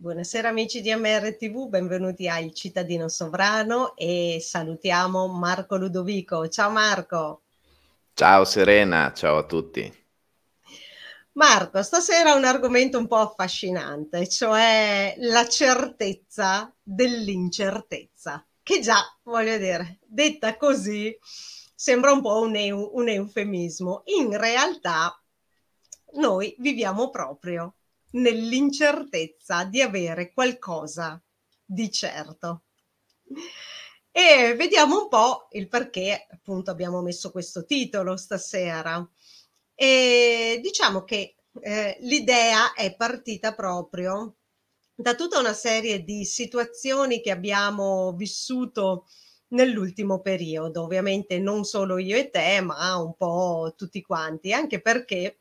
Buonasera amici di MRTV, benvenuti al Cittadino Sovrano e salutiamo Marco Ludovico. Ciao Marco. Ciao Serena, ciao a tutti. Marco, stasera un argomento un po' affascinante, cioè la certezza dell'incertezza, che già, voglio dire, detta così sembra un po' un, eu- un eufemismo. In realtà noi viviamo proprio nell'incertezza di avere qualcosa di certo. E vediamo un po' il perché appunto abbiamo messo questo titolo stasera. E diciamo che eh, l'idea è partita proprio da tutta una serie di situazioni che abbiamo vissuto nell'ultimo periodo, ovviamente non solo io e te, ma un po' tutti quanti, anche perché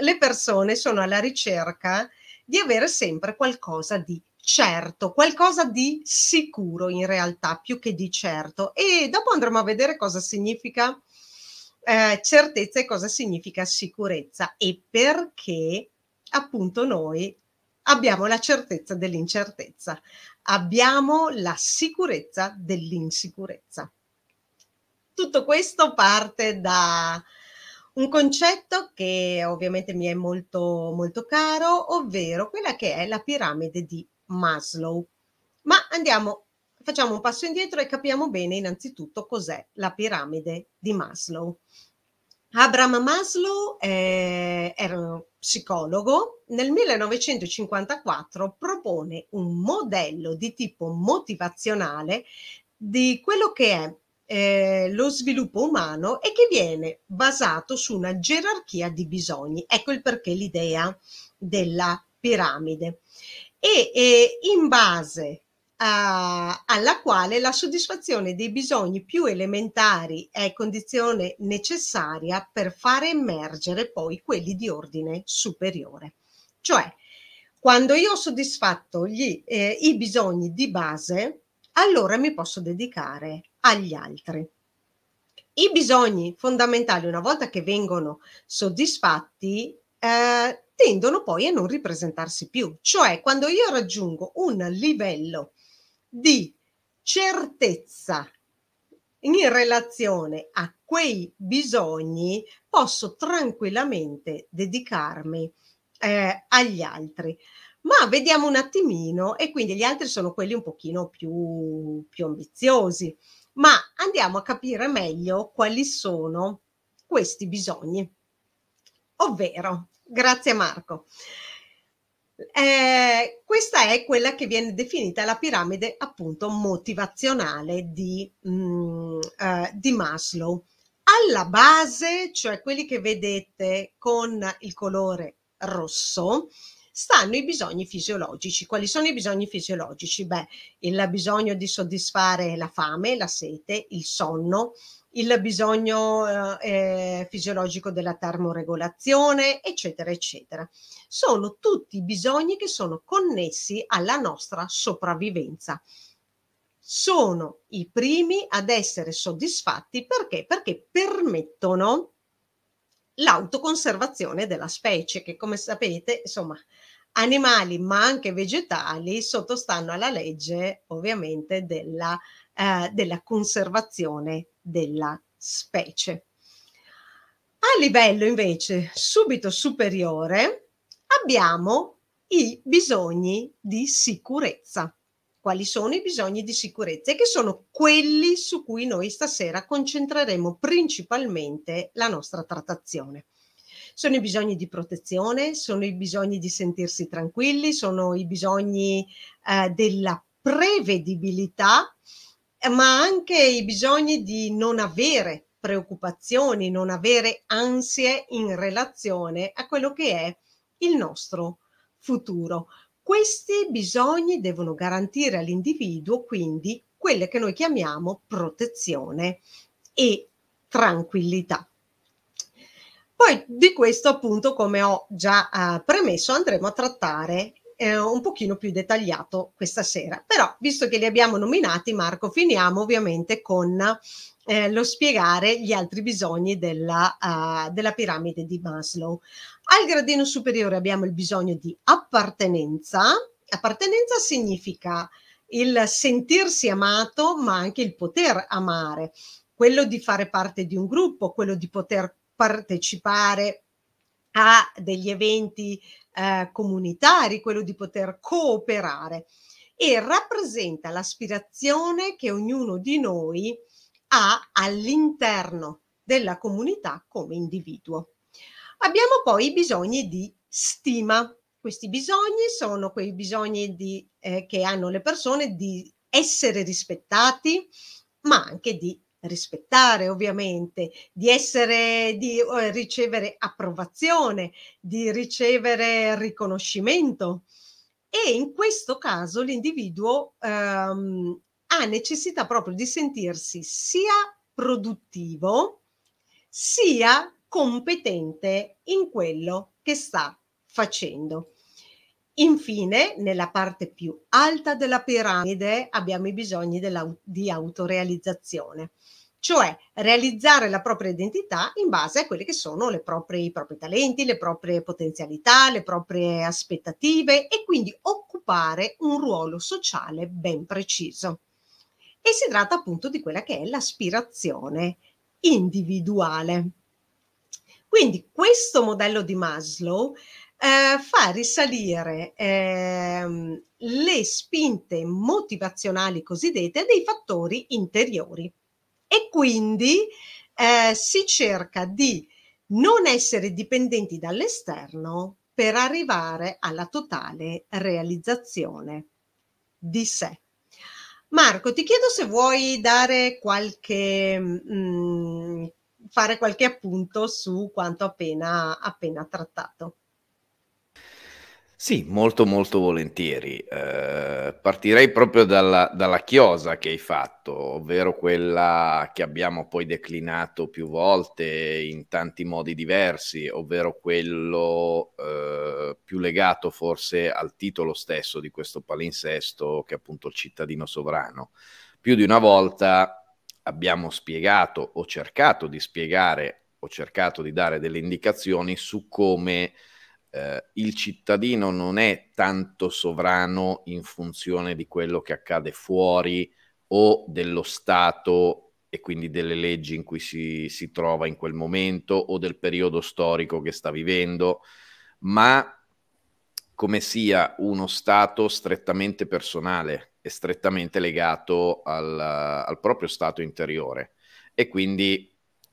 le persone sono alla ricerca di avere sempre qualcosa di certo, qualcosa di sicuro in realtà, più che di certo. E dopo andremo a vedere cosa significa eh, certezza e cosa significa sicurezza e perché appunto noi abbiamo la certezza dell'incertezza, abbiamo la sicurezza dell'insicurezza. Tutto questo parte da, un concetto che ovviamente mi è molto, molto caro, ovvero quella che è la piramide di Maslow. Ma andiamo, facciamo un passo indietro e capiamo bene innanzitutto cos'è la piramide di Maslow. Abraham Maslow eh, era uno psicologo, nel 1954 propone un modello di tipo motivazionale di quello che è eh, lo sviluppo umano e che viene basato su una gerarchia di bisogni. Ecco il perché l'idea della piramide. E eh, in base a, alla quale la soddisfazione dei bisogni più elementari è condizione necessaria per far emergere poi quelli di ordine superiore. Cioè, quando io ho soddisfatto gli, eh, i bisogni di base, allora mi posso dedicare agli altri. I bisogni fondamentali, una volta che vengono soddisfatti, eh, tendono poi a non ripresentarsi più, cioè quando io raggiungo un livello di certezza in relazione a quei bisogni, posso tranquillamente dedicarmi eh, agli altri ma vediamo un attimino e quindi gli altri sono quelli un pochino più, più ambiziosi, ma andiamo a capire meglio quali sono questi bisogni. Ovvero, grazie Marco, eh, questa è quella che viene definita la piramide appunto motivazionale di, mh, mm, eh, di Maslow. Alla base, cioè quelli che vedete con il colore rosso, stanno i bisogni fisiologici. Quali sono i bisogni fisiologici? Beh, il bisogno di soddisfare la fame, la sete, il sonno, il bisogno eh, eh fisiologico della termoregolazione, eccetera, eccetera. Sono tutti bisogni che sono connessi alla nostra sopravvivenza. Sono i primi ad essere soddisfatti perché? Perché permettono l'autoconservazione della specie, che come sapete, insomma, animali ma anche vegetali sottostanno alla legge ovviamente della, eh, della conservazione della specie. A livello invece subito superiore abbiamo i bisogni di sicurezza. Quali sono i bisogni di sicurezza? E che sono quelli su cui noi stasera concentreremo principalmente la nostra trattazione sono i bisogni di protezione, sono i bisogni di sentirsi tranquilli, sono i bisogni eh, della prevedibilità, ma anche i bisogni di non avere preoccupazioni, non avere ansie in relazione a quello che è il nostro futuro. Questi bisogni devono garantire all'individuo quindi quelle che noi chiamiamo protezione e tranquillità. Poi di questo appunto, come ho già eh, premesso, andremo a trattare eh, un pochino più dettagliato questa sera. Però, visto che li abbiamo nominati, Marco, finiamo ovviamente con eh, lo spiegare gli altri bisogni della, uh, della piramide di Maslow. Al gradino superiore abbiamo il bisogno di appartenenza. Appartenenza significa il sentirsi amato, ma anche il poter amare, quello di fare parte di un gruppo, quello di poter partecipare a degli eventi eh, comunitari, quello di poter cooperare e rappresenta l'aspirazione che ognuno di noi ha all'interno della comunità come individuo. Abbiamo poi i bisogni di stima. Questi bisogni sono quei bisogni di, eh, che hanno le persone di essere rispettati, ma anche di rispettare ovviamente, di essere, di ricevere approvazione, di ricevere riconoscimento. E in questo caso l'individuo ehm, ha necessità proprio di sentirsi sia produttivo sia competente in quello che sta facendo. Infine, nella parte più alta della piramide abbiamo i bisogni di autorealizzazione cioè realizzare la propria identità in base a quelli che sono proprie, i propri talenti, le proprie potenzialità, le proprie aspettative e quindi occupare un ruolo sociale ben preciso. E si tratta appunto di quella che è l'aspirazione individuale. Quindi questo modello di Maslow eh, fa risalire eh, le spinte motivazionali cosiddette dei fattori interiori e quindi eh, si cerca di non essere dipendenti dall'esterno per arrivare alla totale realizzazione di sé. Marco, ti chiedo se vuoi dare qualche, mh, mm, fare qualche appunto su quanto appena, appena trattato. Sì, molto molto volentieri. Eh, partirei proprio dalla, dalla, chiosa che hai fatto, ovvero quella che abbiamo poi declinato più volte in tanti modi diversi, ovvero quello eh, più legato forse al titolo stesso di questo palinsesto che è appunto il cittadino sovrano. Più di una volta abbiamo spiegato o cercato di spiegare o cercato di dare delle indicazioni su come eh, il cittadino non è tanto sovrano in funzione di quello che accade fuori o dello Stato e quindi delle leggi in cui si, si trova in quel momento o del periodo storico che sta vivendo, ma come sia uno Stato strettamente personale e strettamente legato al, al proprio Stato interiore. E quindi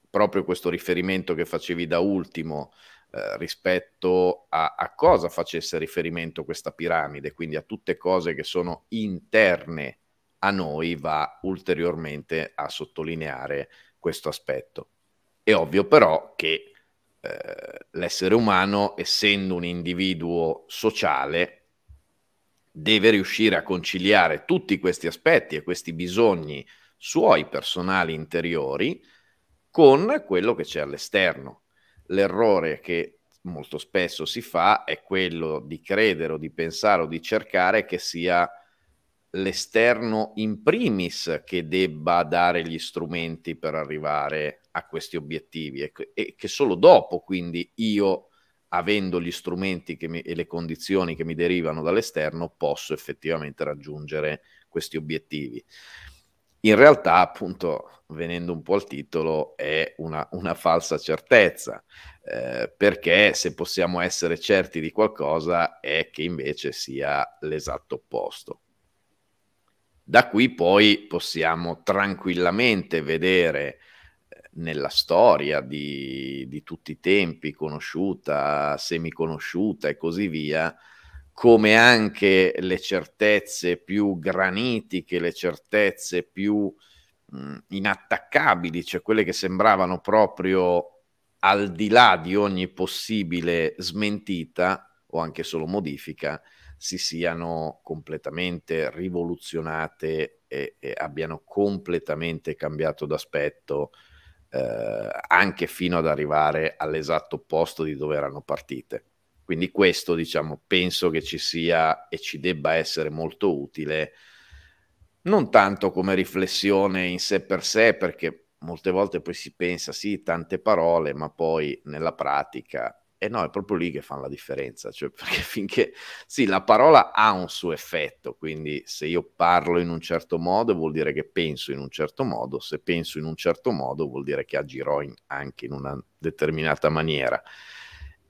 proprio questo riferimento che facevi da ultimo eh, rispetto a, a cosa facesse riferimento questa piramide, quindi a tutte cose che sono interne a noi, va ulteriormente a sottolineare questo aspetto. È ovvio però che eh, l'essere umano, essendo un individuo sociale, deve riuscire a conciliare tutti questi aspetti e questi bisogni suoi personali interiori con quello che c'è all'esterno l'errore che molto spesso si fa è quello di credere o di pensare o di cercare che sia l'esterno in primis che debba dare gli strumenti per arrivare a questi obiettivi e, che solo dopo quindi io avendo gli strumenti mi, e le condizioni che mi derivano dall'esterno posso effettivamente raggiungere questi obiettivi in realtà, appunto, venendo un po' al titolo, è una, una falsa certezza, eh, perché se possiamo essere certi di qualcosa è che invece sia l'esatto opposto. Da qui poi possiamo tranquillamente vedere eh, nella storia di, di tutti i tempi, conosciuta, semiconosciuta e così via, come anche le certezze più granitiche, le certezze più mh, mm, inattaccabili, cioè quelle che sembravano proprio al di là di ogni possibile smentita o anche solo modifica, si siano completamente rivoluzionate e, e abbiano completamente cambiato d'aspetto eh, anche fino ad arrivare all'esatto opposto di dove erano partite quindi questo, diciamo, penso che ci sia e ci debba essere molto utile, non tanto come riflessione in sé per sé, perché molte volte poi si pensa, sì, tante parole, ma poi nella pratica e no, è proprio lì che fanno la differenza, cioè perché finché sì, la parola ha un suo effetto, quindi se io parlo in un certo modo vuol dire che penso in un certo modo, se penso in un certo modo vuol dire che agirò in, anche in una determinata maniera.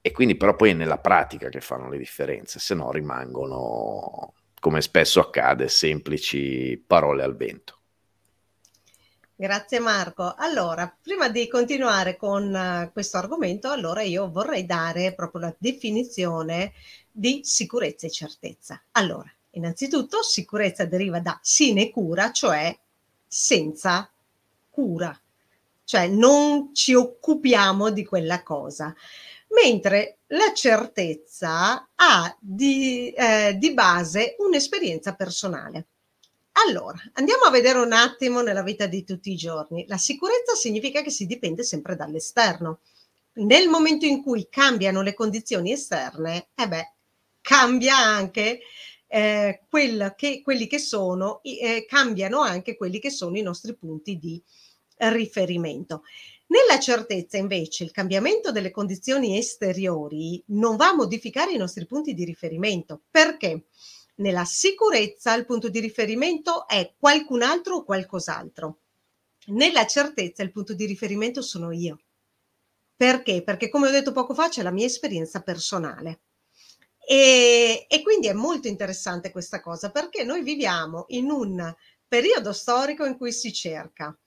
E quindi però poi è nella pratica che fanno le differenze, se no rimangono, come spesso accade, semplici parole al vento. Grazie Marco. Allora, prima di continuare con eh, questo argomento, allora io vorrei dare proprio la definizione di sicurezza e certezza. Allora, innanzitutto sicurezza deriva da sinecura, cioè senza cura, cioè non ci occupiamo di quella cosa mentre la certezza ha di, eh, di base un'esperienza personale. Allora, andiamo a vedere un attimo nella vita di tutti i giorni. La sicurezza significa che si dipende sempre dall'esterno. Nel momento in cui cambiano le condizioni esterne, eh beh, cambia anche eh, che, quelli che sono, eh, cambiano anche quelli che sono i nostri punti di riferimento. Nella certezza, invece, il cambiamento delle condizioni esteriori non va a modificare i nostri punti di riferimento. Perché? Nella sicurezza il punto di riferimento è qualcun altro o qualcos'altro. Nella certezza il punto di riferimento sono io. Perché? Perché come ho detto poco fa c'è la mia esperienza personale. E, e, quindi è molto interessante questa cosa perché noi viviamo in un periodo storico in cui si cerca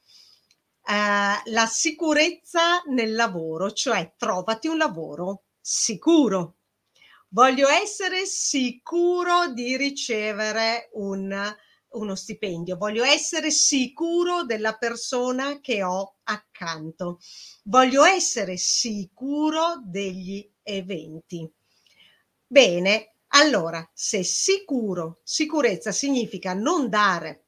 eh, la sicurezza nel lavoro, cioè trovati un lavoro sicuro. Voglio essere sicuro di ricevere un, uno stipendio, voglio essere sicuro della persona che ho accanto, voglio essere sicuro degli eventi. Bene, allora, se sicuro, sicurezza significa non dare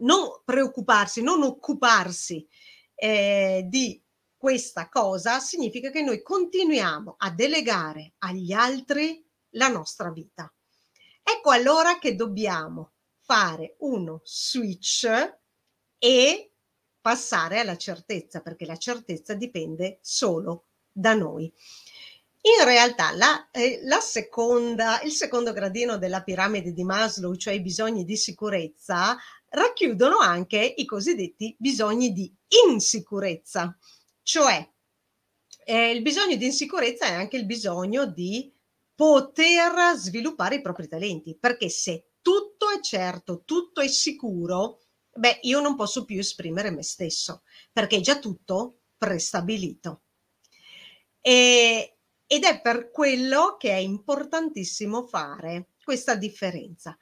non preoccuparsi, non occuparsi eh, di questa cosa significa che noi continuiamo a delegare agli altri la nostra vita. Ecco allora che dobbiamo fare uno switch e passare alla certezza, perché la certezza dipende solo da noi. In realtà la, eh, la seconda, il secondo gradino della piramide di Maslow, cioè i bisogni di sicurezza, racchiudono anche i cosiddetti bisogni di insicurezza, cioè eh, il bisogno di insicurezza è anche il bisogno di poter sviluppare i propri talenti, perché se tutto è certo, tutto è sicuro, beh, io non posso più esprimere me stesso, perché è già tutto prestabilito. E, ed è per quello che è importantissimo fare questa differenza.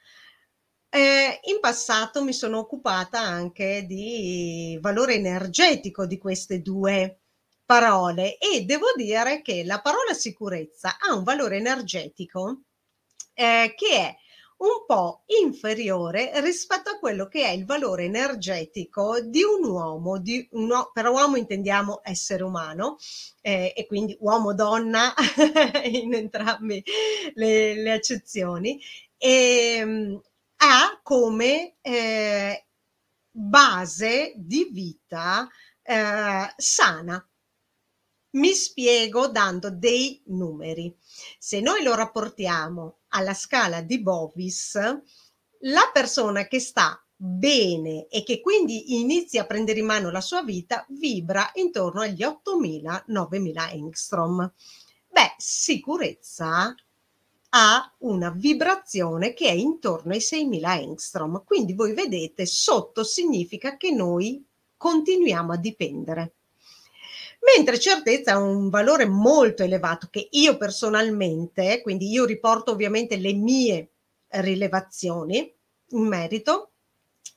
Eh, in passato mi sono occupata anche di valore energetico di queste due parole e devo dire che la parola sicurezza ha un valore energetico eh, che è un po' inferiore rispetto a quello che è il valore energetico di un uomo, di un, per uomo intendiamo essere umano eh, e quindi uomo-donna in entrambe le, le accezioni, e, ehm, ha come eh, base di vita eh, sana. Mi spiego dando dei numeri. Se noi lo rapportiamo alla scala di Bovis, la persona che sta bene e che quindi inizia a prendere in mano la sua vita vibra intorno agli 8.000-9.000 angstrom. Beh, sicurezza ha una vibrazione che è intorno ai 6.000 angstrom. Quindi voi vedete, sotto significa che noi continuiamo a dipendere. Mentre certezza ha un valore molto elevato che io personalmente, quindi io riporto ovviamente le mie rilevazioni in merito,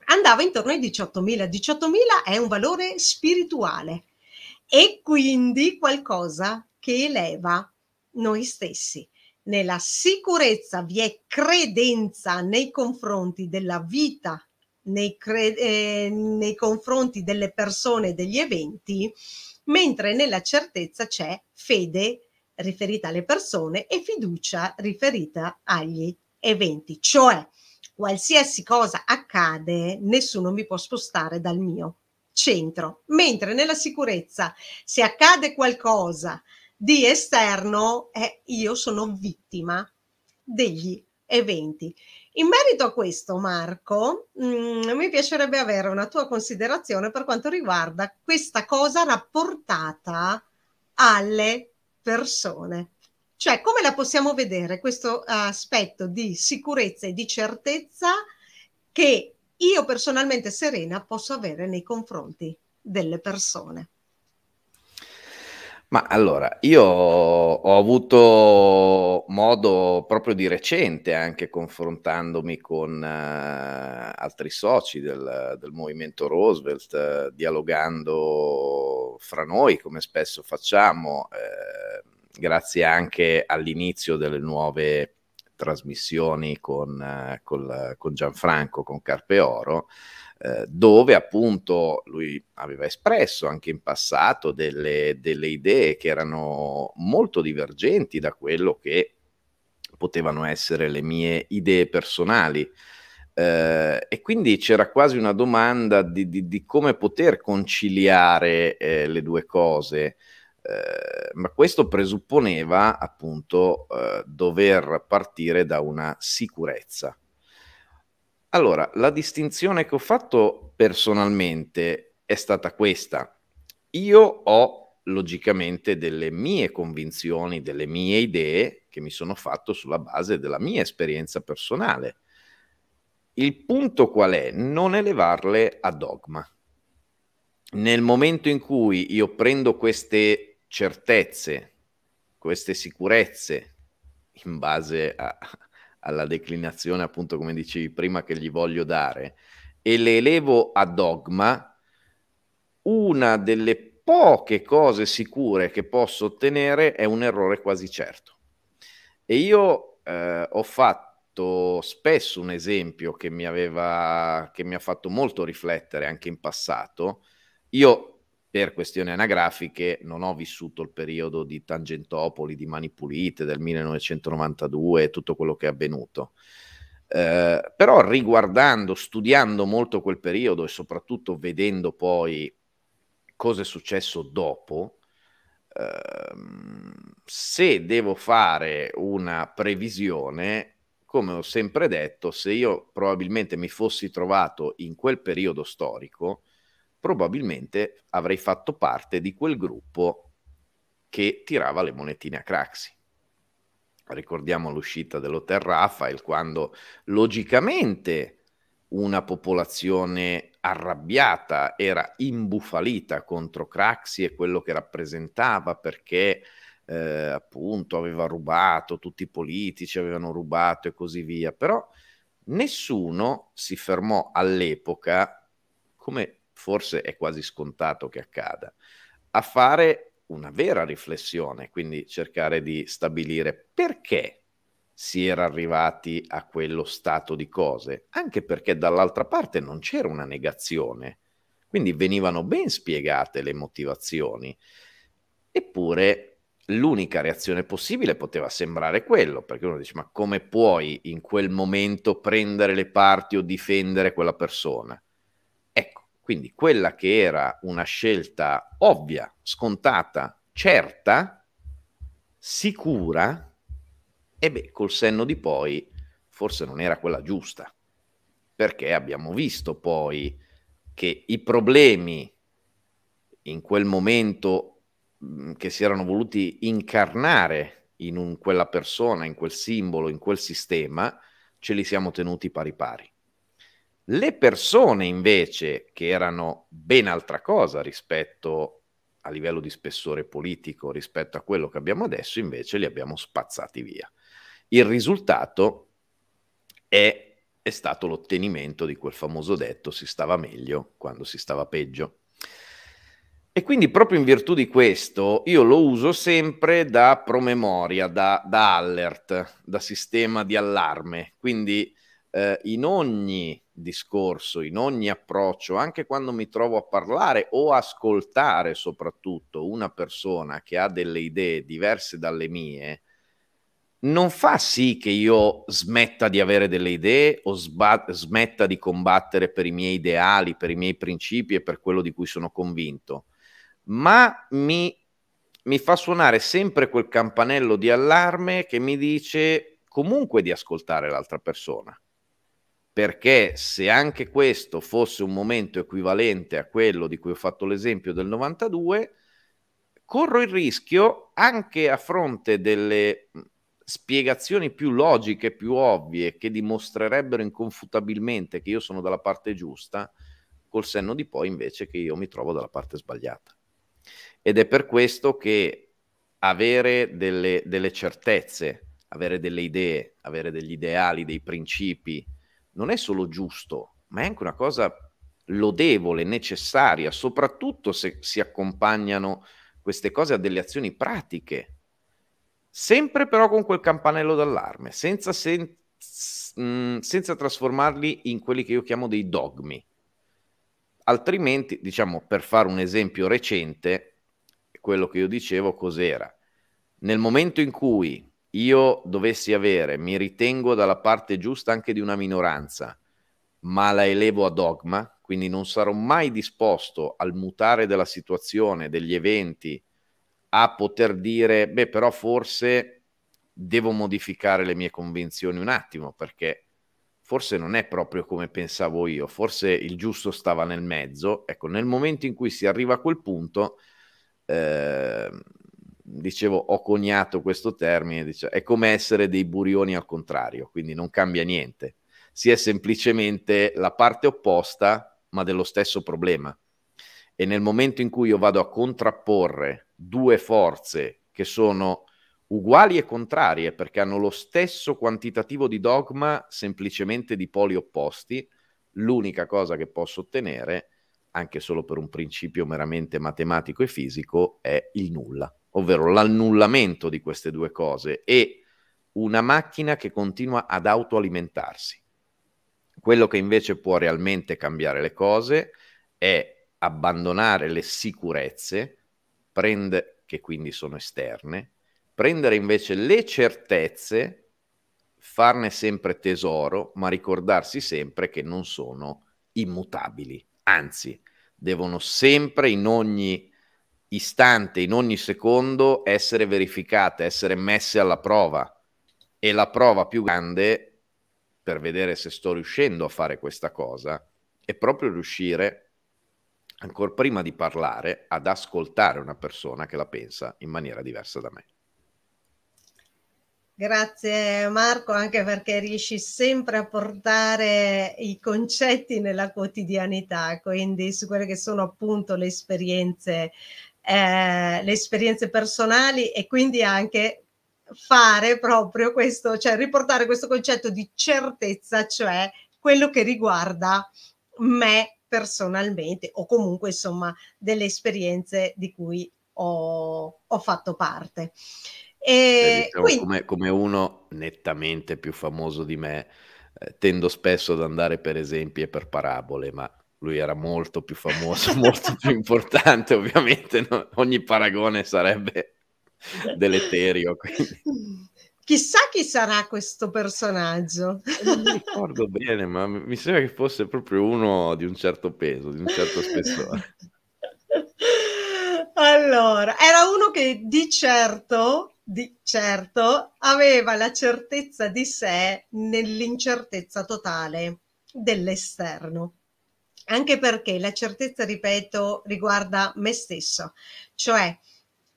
andava intorno ai 18.000. 18.000 è un valore spirituale e quindi qualcosa che eleva noi stessi nella sicurezza vi è credenza nei confronti della vita, nei, cre- eh, nei confronti delle persone, degli eventi, mentre nella certezza c'è fede riferita alle persone e fiducia riferita agli eventi. Cioè, qualsiasi cosa accade, nessuno mi può spostare dal mio centro. Mentre nella sicurezza, se accade qualcosa, di esterno è io sono vittima degli eventi. In merito a questo, Marco, mh, mm, mi piacerebbe avere una tua considerazione per quanto riguarda questa cosa rapportata alle persone. Cioè, come la possiamo vedere questo eh, aspetto di sicurezza e di certezza che io personalmente serena posso avere nei confronti delle persone? Ma allora, io ho avuto modo proprio di recente, anche confrontandomi con eh, altri soci del, del movimento Roosevelt, eh, dialogando fra noi, come spesso facciamo, eh, grazie anche all'inizio delle nuove trasmissioni con, eh, con, con Gianfranco, con Carpe Oro. Eh, dove appunto lui aveva espresso anche in passato delle, delle idee che erano molto divergenti da quello che potevano essere le mie idee personali. Eh, e quindi c'era quasi una domanda di, di, di come poter conciliare eh, le due cose, eh, ma questo presupponeva appunto eh, dover partire da una sicurezza. Allora, la distinzione che ho fatto personalmente è stata questa. Io ho logicamente delle mie convinzioni, delle mie idee che mi sono fatto sulla base della mia esperienza personale. Il punto qual è? Non elevarle a dogma. Nel momento in cui io prendo queste certezze, queste sicurezze in base a, alla declinazione, appunto come dicevi prima, che gli voglio dare, e le elevo a dogma, una delle poche cose sicure che posso ottenere è un errore quasi certo. E io eh, ho fatto spesso un esempio che mi, aveva, che mi ha fatto molto riflettere anche in passato. Io per questioni anagrafiche non ho vissuto il periodo di Tangentopoli, di Mani Pulite del 1992 e tutto quello che è avvenuto. Eh, però riguardando, studiando molto quel periodo e soprattutto vedendo poi cosa è successo dopo, eh, se devo fare una previsione, come ho sempre detto, se io probabilmente mi fossi trovato in quel periodo storico, probabilmente avrei fatto parte di quel gruppo che tirava le monetine a Craxi. Ricordiamo l'uscita dell'Hotel Rafael quando logicamente una popolazione arrabbiata era imbufalita contro Craxi e quello che rappresentava perché eh, appunto aveva rubato, tutti i politici avevano rubato e così via, però nessuno si fermò all'epoca come forse è quasi scontato che accada, a fare una vera riflessione, quindi cercare di stabilire perché si era arrivati a quello stato di cose, anche perché dall'altra parte non c'era una negazione, quindi venivano ben spiegate le motivazioni, eppure l'unica reazione possibile poteva sembrare quello, perché uno dice ma come puoi in quel momento prendere le parti o difendere quella persona? Quindi quella che era una scelta ovvia, scontata, certa, sicura, e beh, col senno di poi forse non era quella giusta, perché abbiamo visto poi che i problemi in quel momento mm, che si erano voluti incarnare in un, quella persona, in quel simbolo, in quel sistema, ce li siamo tenuti pari pari. Le persone invece, che erano ben altra cosa rispetto a livello di spessore politico, rispetto a quello che abbiamo adesso, invece li abbiamo spazzati via. Il risultato è, è stato l'ottenimento di quel famoso detto si stava meglio quando si stava peggio. E quindi proprio in virtù di questo io lo uso sempre da promemoria, da, da alert, da sistema di allarme. Quindi eh, in ogni discorso, in ogni approccio, anche quando mi trovo a parlare o ascoltare soprattutto una persona che ha delle idee diverse dalle mie, non fa sì che io smetta di avere delle idee o smetta di combattere per i miei ideali, per i miei principi e per quello di cui sono convinto, ma mi, mi fa suonare sempre quel campanello di allarme che mi dice comunque di ascoltare l'altra persona perché se anche questo fosse un momento equivalente a quello di cui ho fatto l'esempio del 92, corro il rischio anche a fronte delle spiegazioni più logiche, più ovvie, che dimostrerebbero inconfutabilmente che io sono dalla parte giusta, col senno di poi invece che io mi trovo dalla parte sbagliata. Ed è per questo che avere delle, delle certezze, avere delle idee, avere degli ideali, dei principi, non è solo giusto, ma è anche una cosa lodevole, necessaria, soprattutto se si accompagnano queste cose a delle azioni pratiche. Sempre però con quel campanello d'allarme, senza, sen- mm, senza trasformarli in quelli che io chiamo dei dogmi. Altrimenti, diciamo, per fare un esempio recente, quello che io dicevo cos'era? Nel momento in cui io dovessi avere, mi ritengo dalla parte giusta anche di una minoranza, ma la elevo a dogma, quindi non sarò mai disposto al mutare della situazione, degli eventi, a poter dire, beh, però forse devo modificare le mie convinzioni un attimo, perché forse non è proprio come pensavo io, forse il giusto stava nel mezzo. Ecco, nel momento in cui si arriva a quel punto... Eh, dicevo, ho coniato questo termine, dice, è come essere dei burioni al contrario, quindi non cambia niente, si è semplicemente la parte opposta, ma dello stesso problema. E nel momento in cui io vado a contrapporre due forze che sono uguali e contrarie, perché hanno lo stesso quantitativo di dogma, semplicemente di poli opposti, l'unica cosa che posso ottenere, anche solo per un principio meramente matematico e fisico, è il nulla ovvero l'annullamento di queste due cose e una macchina che continua ad autoalimentarsi. Quello che invece può realmente cambiare le cose è abbandonare le sicurezze, prende, che quindi sono esterne, prendere invece le certezze, farne sempre tesoro, ma ricordarsi sempre che non sono immutabili, anzi devono sempre in ogni istante, in ogni secondo, essere verificate, essere messe alla prova. E la prova più grande, per vedere se sto riuscendo a fare questa cosa, è proprio riuscire, ancora prima di parlare, ad ascoltare una persona che la pensa in maniera diversa da me. Grazie Marco, anche perché riesci sempre a portare i concetti nella quotidianità, quindi su quelle che sono appunto le esperienze eh, le esperienze personali e quindi anche fare proprio questo, cioè riportare questo concetto di certezza, cioè quello che riguarda me personalmente o comunque insomma delle esperienze di cui ho, ho fatto parte. E eh, diciamo, quindi... come, come uno nettamente più famoso di me, eh, tendo spesso ad andare per esempi e per parabole, ma lui era molto più famoso, molto più importante, ovviamente no? ogni paragone sarebbe deleterio. Quindi. Chissà chi sarà questo personaggio. Eh, non mi ricordo bene, ma mi sembra che fosse proprio uno di un certo peso, di un certo spessore. Allora, era uno che di certo, di certo, aveva la certezza di sé nell'incertezza totale dell'esterno anche perché la certezza, ripeto, riguarda me stesso, cioè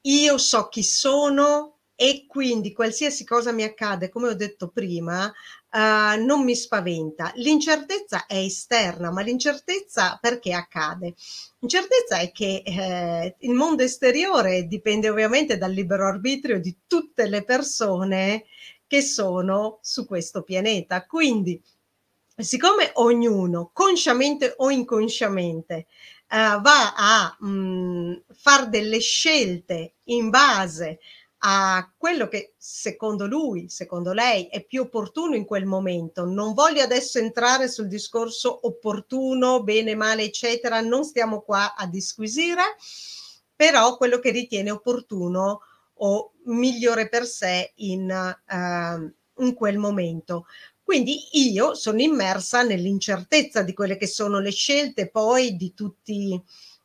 io so chi sono e quindi qualsiasi cosa mi accade, come ho detto prima, Uh, non mi spaventa. L'incertezza è esterna, ma l'incertezza perché accade? L'incertezza è che eh, il mondo esteriore dipende ovviamente dal libero arbitrio di tutte le persone che sono su questo pianeta. Quindi siccome ognuno, consciamente o inconsciamente, eh, va a mm, fare delle scelte in base a quello che secondo lui, secondo lei, è più opportuno in quel momento. Non voglio adesso entrare sul discorso opportuno, bene, male, eccetera, non stiamo qua a disquisire, però quello che ritiene opportuno o migliore per sé in, uh, in quel momento. Quindi io sono immersa nell'incertezza di quelle che sono le scelte poi di tutti,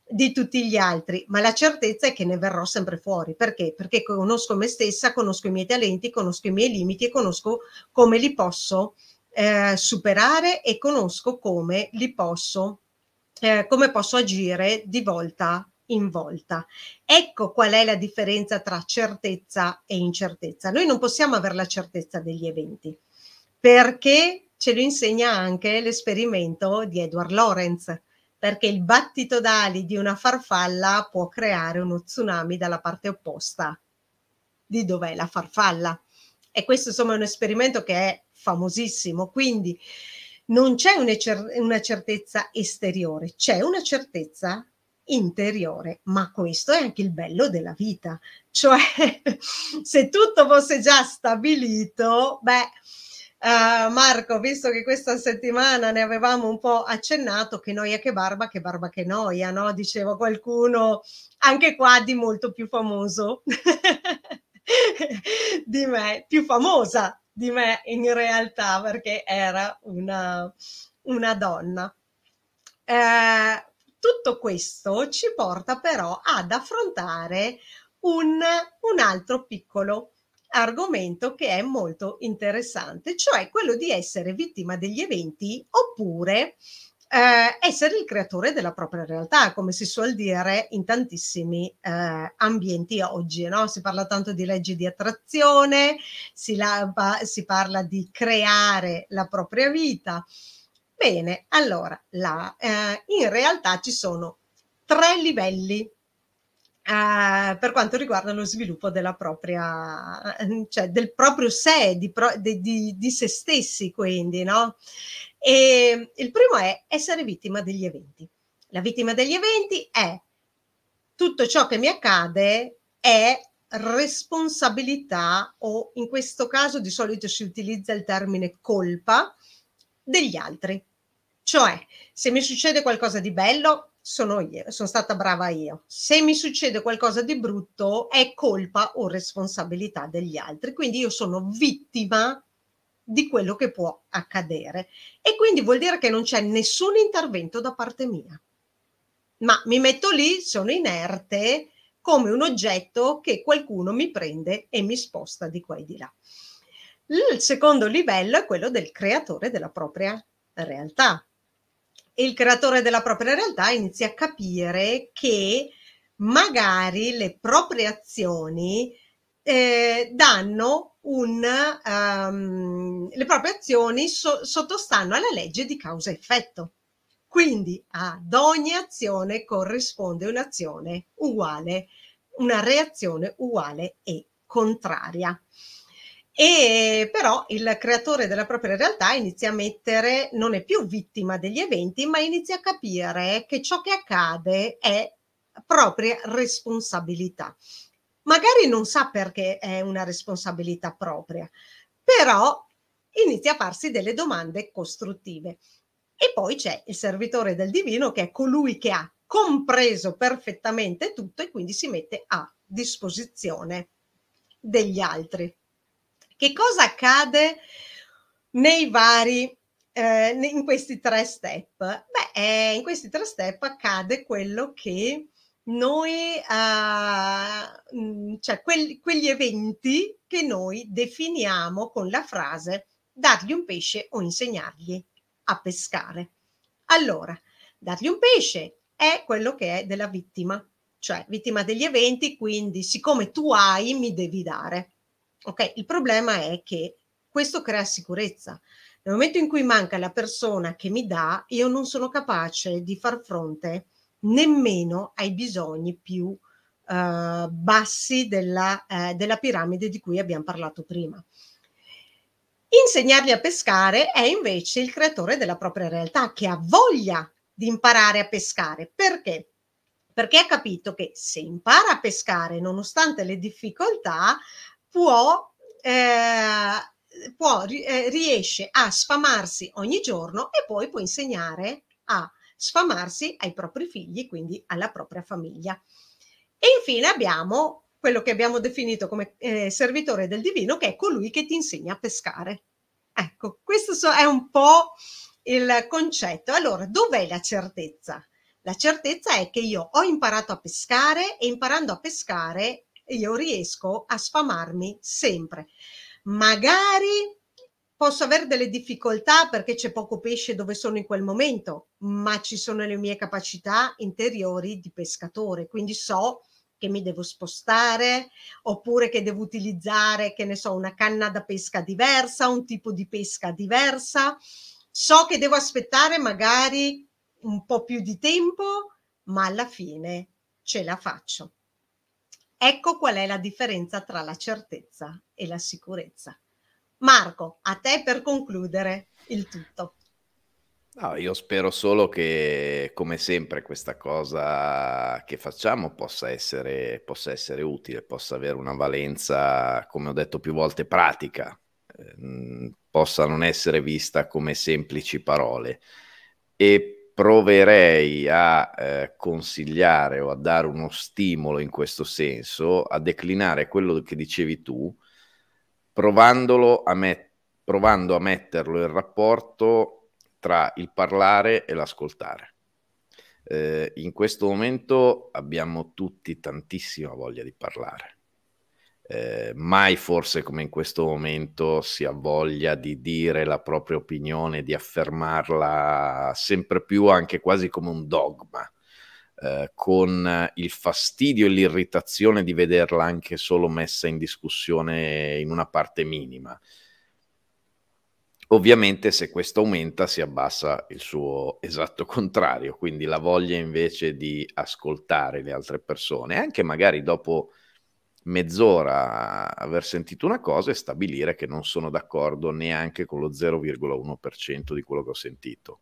di tutti gli altri, ma la certezza è che ne verrò sempre fuori. Perché? Perché conosco me stessa, conosco i miei talenti, conosco i miei limiti e conosco come li posso eh, superare e conosco come li posso, eh, come posso agire di volta in volta. Ecco qual è la differenza tra certezza e incertezza. Noi non possiamo avere la certezza degli eventi perché ce lo insegna anche l'esperimento di Edward Lorenz, perché il battito d'ali di una farfalla può creare uno tsunami dalla parte opposta di dov'è la farfalla. E questo insomma è un esperimento che è famosissimo, quindi non c'è una certezza esteriore, c'è una certezza interiore, ma questo è anche il bello della vita, cioè se tutto fosse già stabilito, beh Uh, Marco, visto che questa settimana ne avevamo un po' accennato, che noia che barba, che barba che noia, no? Diceva qualcuno, anche qua di molto più famoso di me, più famosa di me in realtà, perché era una, una donna. Eh, tutto questo ci porta però ad affrontare un, un altro piccolo argomento che è molto interessante, cioè quello di essere vittima degli eventi oppure eh, essere il creatore della propria realtà, come si suol dire in tantissimi eh, ambienti oggi. No? Si parla tanto di leggi di attrazione, si, lava, si parla di creare la propria vita. Bene, allora, la, eh, in realtà ci sono tre livelli eh, per quanto riguarda lo sviluppo della propria, cioè del proprio sé, di, pro, di, di, di se stessi quindi, no? E il primo è essere vittima degli eventi. La vittima degli eventi è tutto ciò che mi accade è responsabilità o in questo caso di solito si utilizza il termine colpa degli altri. Cioè, se mi succede qualcosa di bello, sono io, sono stata brava io. Se mi succede qualcosa di brutto è colpa o responsabilità degli altri, quindi io sono vittima di quello che può accadere e quindi vuol dire che non c'è nessun intervento da parte mia. Ma mi metto lì, sono inerte come un oggetto che qualcuno mi prende e mi sposta di qua e di là. Il secondo livello è quello del creatore della propria realtà, il creatore della propria realtà inizia a capire che magari le proprie azioni eh, danno un um, le proprie azioni so, sottostanno alla legge di causa effetto. Quindi ad ogni azione corrisponde un'azione uguale, una reazione uguale e contraria. E però il creatore della propria realtà inizia a mettere, non è più vittima degli eventi, ma inizia a capire che ciò che accade è propria responsabilità. Magari non sa perché è una responsabilità propria, però inizia a farsi delle domande costruttive. E poi c'è il servitore del divino che è colui che ha compreso perfettamente tutto e quindi si mette a disposizione degli altri. Che cosa accade nei vari, eh, in questi tre step? Beh, eh, in questi tre step accade quello che noi, eh, mm, cioè quel, quegli eventi che noi definiamo con la frase dargli un pesce o insegnargli a pescare. Allora, dargli un pesce è quello che è della vittima, cioè vittima degli eventi, quindi siccome tu hai mi devi dare. Ok, il problema è che questo crea sicurezza. Nel momento in cui manca la persona che mi dà, io non sono capace di far fronte nemmeno ai bisogni più eh, bassi della, eh, della piramide di cui abbiamo parlato prima. Insegnargli a pescare è invece il creatore della propria realtà che ha voglia di imparare a pescare. Perché? Perché ha capito che se impara a pescare, nonostante le difficoltà, può, eh, può eh, riesce a sfamarsi ogni giorno e poi può insegnare a sfamarsi ai propri figli, quindi alla propria famiglia. E infine abbiamo quello che abbiamo definito come eh, servitore del divino, che è colui che ti insegna a pescare. Ecco, questo so, è un po' il concetto. Allora, dov'è la certezza? La certezza è che io ho imparato a pescare e imparando a pescare io riesco a sfamarmi sempre. Magari posso avere delle difficoltà perché c'è poco pesce dove sono in quel momento, ma ci sono le mie capacità interiori di pescatore, quindi so che mi devo spostare oppure che devo utilizzare, che ne so, una canna da pesca diversa, un tipo di pesca diversa. So che devo aspettare magari un po' più di tempo, ma alla fine ce la faccio. Ecco qual è la differenza tra la certezza e la sicurezza. Marco, a te per concludere il tutto. No, io spero solo che, come sempre, questa cosa che facciamo possa essere, possa essere utile, possa avere una valenza, come ho detto più volte, pratica, eh, possa non essere vista come semplici parole. E proverei a eh, consigliare o a dare uno stimolo in questo senso, a declinare quello che dicevi tu, provandolo a met- provando a metterlo in rapporto tra il parlare e l'ascoltare. Eh, in questo momento abbiamo tutti tantissima voglia di parlare eh, mai forse come in questo momento si ha voglia di dire la propria opinione, di affermarla sempre più anche quasi come un dogma, eh, con il fastidio e l'irritazione di vederla anche solo messa in discussione in una parte minima. Ovviamente se questo aumenta si abbassa il suo esatto contrario, quindi la voglia invece di ascoltare le altre persone, anche magari dopo mezz'ora aver sentito una cosa e stabilire che non sono d'accordo neanche con lo 0,1% di quello che ho sentito.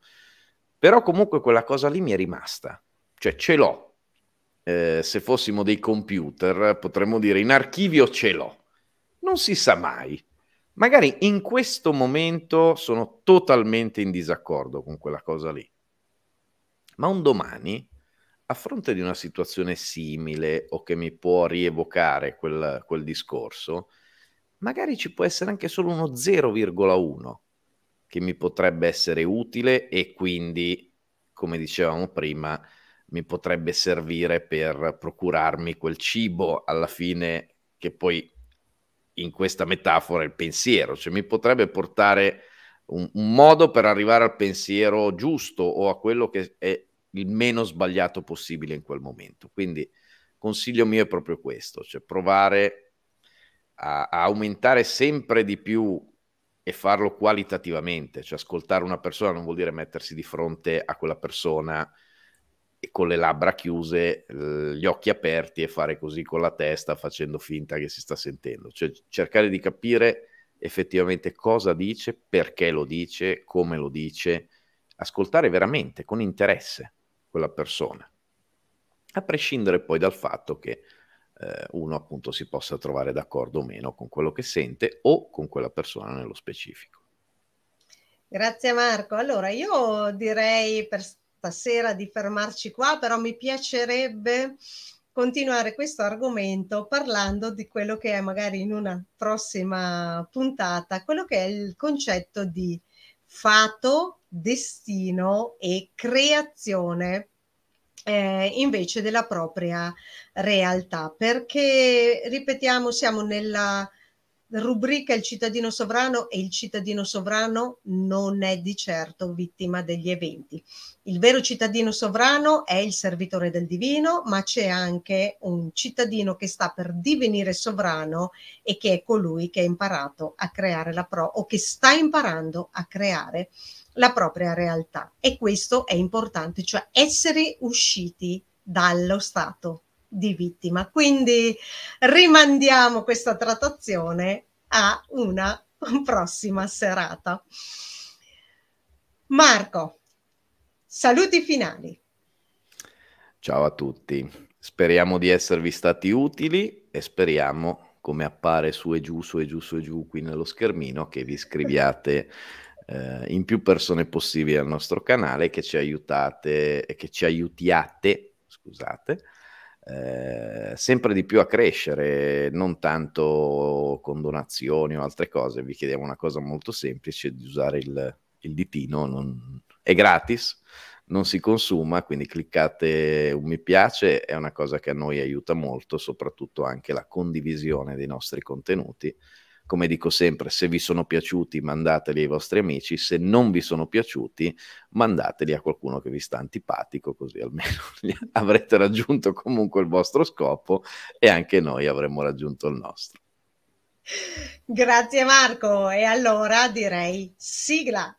Però comunque quella cosa lì mi è rimasta, cioè ce l'ho. Eh, se fossimo dei computer potremmo dire in archivio ce l'ho. Non si sa mai. Magari in questo momento sono totalmente in disaccordo con quella cosa lì. Ma un domani a fronte di una situazione simile o che mi può rievocare quel, quel discorso, magari ci può essere anche solo uno 0,1 che mi potrebbe essere utile e quindi, come dicevamo prima, mi potrebbe servire per procurarmi quel cibo alla fine che poi in questa metafora è il pensiero, cioè mi potrebbe portare un, un modo per arrivare al pensiero giusto o a quello che è il meno sbagliato possibile in quel momento. Quindi consiglio mio è proprio questo, cioè provare a, a aumentare sempre di più e farlo qualitativamente, cioè ascoltare una persona non vuol dire mettersi di fronte a quella persona e con le labbra chiuse, gli occhi aperti e fare così con la testa facendo finta che si sta sentendo, cioè cercare di capire effettivamente cosa dice, perché lo dice, come lo dice, ascoltare veramente con interesse quella persona. A prescindere poi dal fatto che eh, uno appunto si possa trovare d'accordo o meno con quello che sente o con quella persona nello specifico. Grazie Marco. Allora io direi per stasera di fermarci qua, però mi piacerebbe continuare questo argomento parlando di quello che è magari in una prossima puntata, quello che è il concetto di fato destino e creazione eh, invece della propria realtà. Perché, ripetiamo, siamo nella rubrica il cittadino sovrano e il cittadino sovrano non è di certo vittima degli eventi. Il vero cittadino sovrano è il servitore del divino, ma c'è anche un cittadino che sta per divenire sovrano e che è colui che ha imparato a creare la pro o che sta imparando a creare la propria realtà e questo è importante, cioè essere usciti dallo stato di vittima. Quindi rimandiamo questa trattazione a una prossima serata. Marco, saluti finali. Ciao a tutti. Speriamo di esservi stati utili e speriamo, come appare su e giù, su e giù, su e giù qui nello schermino, che vi iscriviate eh, in più persone possibili al nostro canale che ci aiutate, eh, che ci aiutiate, scusate, eh, sempre di più a crescere, non tanto con donazioni o altre cose. Vi chiediamo una cosa molto semplice, di usare il, il ditino, non... è gratis, non si consuma, quindi cliccate un mi piace, è una cosa che a noi aiuta molto, soprattutto anche la condivisione dei nostri contenuti come dico sempre, se vi sono piaciuti mandateli ai vostri amici, se non vi sono piaciuti mandateli a qualcuno che vi sta antipatico, così almeno avrete raggiunto comunque il vostro scopo e anche noi avremo raggiunto il nostro. Grazie Marco e allora direi sigla.